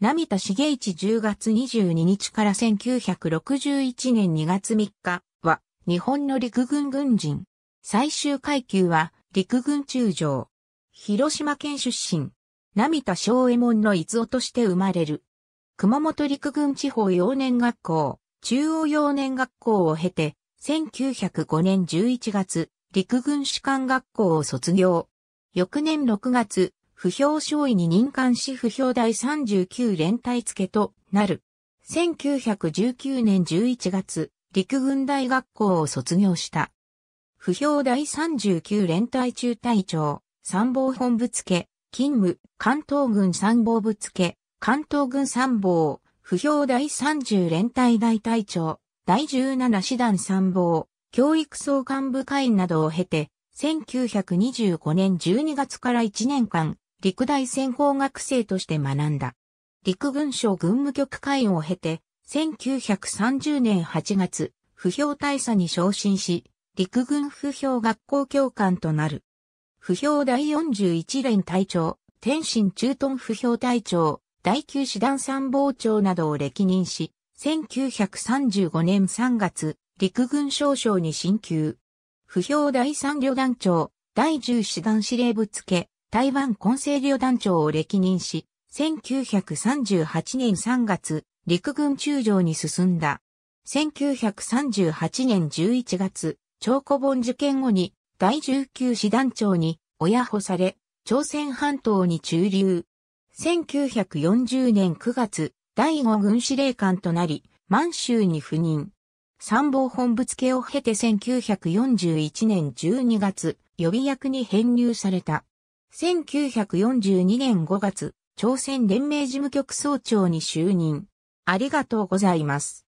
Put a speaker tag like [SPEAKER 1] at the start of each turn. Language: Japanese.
[SPEAKER 1] 並田茂一10月22日から1961年2月3日は日本の陸軍軍人。最終階級は陸軍中将。広島県出身。ミタ昭右衛門の逸夫として生まれる。熊本陸軍地方幼年学校、中央幼年学校を経て、1905年11月、陸軍士官学校を卒業。翌年6月、不評少尉に任官し不評第39連隊付となる。1919年11月、陸軍大学校を卒業した。不評第39連隊中隊長、参謀本部付、勤務、関東軍参謀部付、関東軍参謀、不評第30連隊大隊長、第17師団参謀、教育総幹部会員などを経て、1925年12月から1年間、陸大専攻学生として学んだ。陸軍省軍務局会員を経て、1930年8月、不評大佐に昇進し、陸軍不評学校教官となる。不評第41連隊長、天津駐屯不評隊長、第9師団参謀長などを歴任し、1935年3月、陸軍少将に進級。不評第3旅団長、第10師団司令部付、台湾混成旅団長を歴任し、1938年3月、陸軍中将に進んだ。1938年11月、長古本受験後に第19師団長に親保され、朝鮮半島に駐留。1940年9月、第5軍司令官となり、満州に赴任。参謀本部付を経て1941年12月、予備役に編入された。1942年5月、朝鮮連盟事務局総長に就任。ありがとうございます。